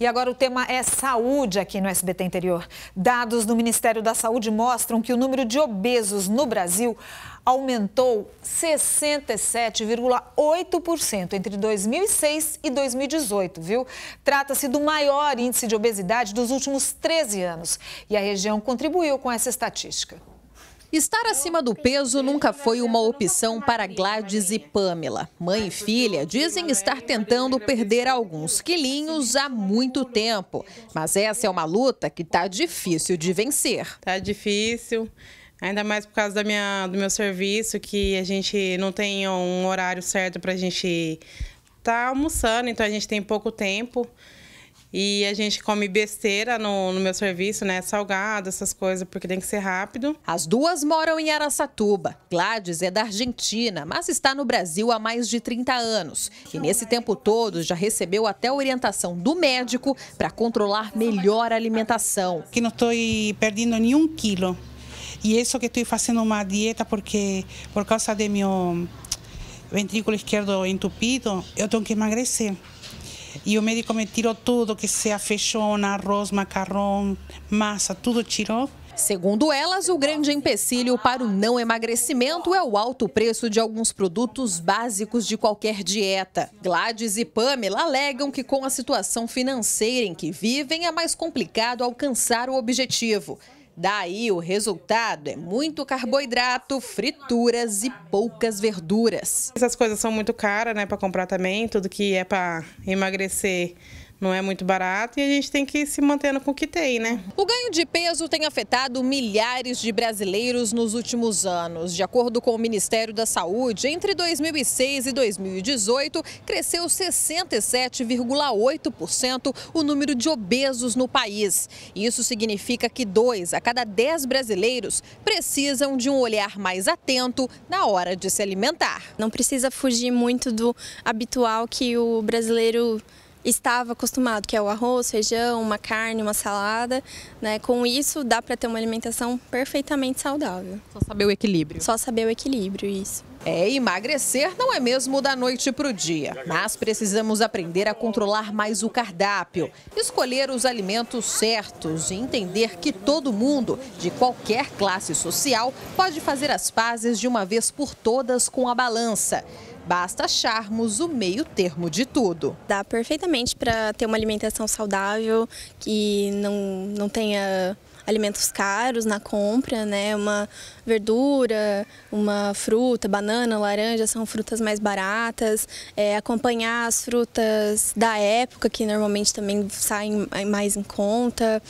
E agora o tema é saúde aqui no SBT Interior. Dados do Ministério da Saúde mostram que o número de obesos no Brasil aumentou 67,8% entre 2006 e 2018, viu? Trata-se do maior índice de obesidade dos últimos 13 anos e a região contribuiu com essa estatística. Estar acima do peso nunca foi uma opção para Gladys e Pamela. Mãe e filha dizem estar tentando perder alguns quilinhos há muito tempo. Mas essa é uma luta que está difícil de vencer. Está difícil, ainda mais por causa da minha, do meu serviço, que a gente não tem um horário certo para a gente estar tá almoçando, então a gente tem pouco tempo. E a gente come besteira no, no meu serviço, né? Salgado, essas coisas, porque tem que ser rápido. As duas moram em Araçatuba. Gladys é da Argentina, mas está no Brasil há mais de 30 anos. E nesse tempo todo já recebeu até orientação do médico para controlar melhor a alimentação. Que não estou perdendo nenhum quilo. E isso que estou fazendo uma dieta porque por causa de meu ventrículo esquerdo entupido, eu tenho que emagrecer. E o médico me tirou tudo, que seja fechona, arroz, macarrão, massa, tudo tirou. Segundo elas, o grande empecilho para o não emagrecimento é o alto preço de alguns produtos básicos de qualquer dieta. Gladys e Pamela alegam que com a situação financeira em que vivem é mais complicado alcançar o objetivo. Daí o resultado é muito carboidrato, frituras e poucas verduras. Essas coisas são muito caras, né, para comprar também, tudo que é para emagrecer não é muito barato e a gente tem que ir se mantendo com o que tem, né? O ganho de peso tem afetado milhares de brasileiros nos últimos anos. De acordo com o Ministério da Saúde, entre 2006 e 2018, cresceu 67,8% o número de obesos no país. Isso significa que dois a cada dez brasileiros precisam de um olhar mais atento na hora de se alimentar. Não precisa fugir muito do habitual que o brasileiro estava acostumado, que é o arroz, feijão, uma carne, uma salada, né? Com isso dá para ter uma alimentação perfeitamente saudável. Só saber o equilíbrio. Só saber o equilíbrio, isso. É, emagrecer não é mesmo da noite para o dia, mas precisamos aprender a controlar mais o cardápio, escolher os alimentos certos e entender que todo mundo, de qualquer classe social, pode fazer as pazes de uma vez por todas com a balança. Basta acharmos o meio termo de tudo. Dá perfeitamente para ter uma alimentação saudável, que não, não tenha alimentos caros na compra, né? Uma verdura, uma fruta, banana, laranja são frutas mais baratas. É, acompanhar as frutas da época, que normalmente também saem mais em conta.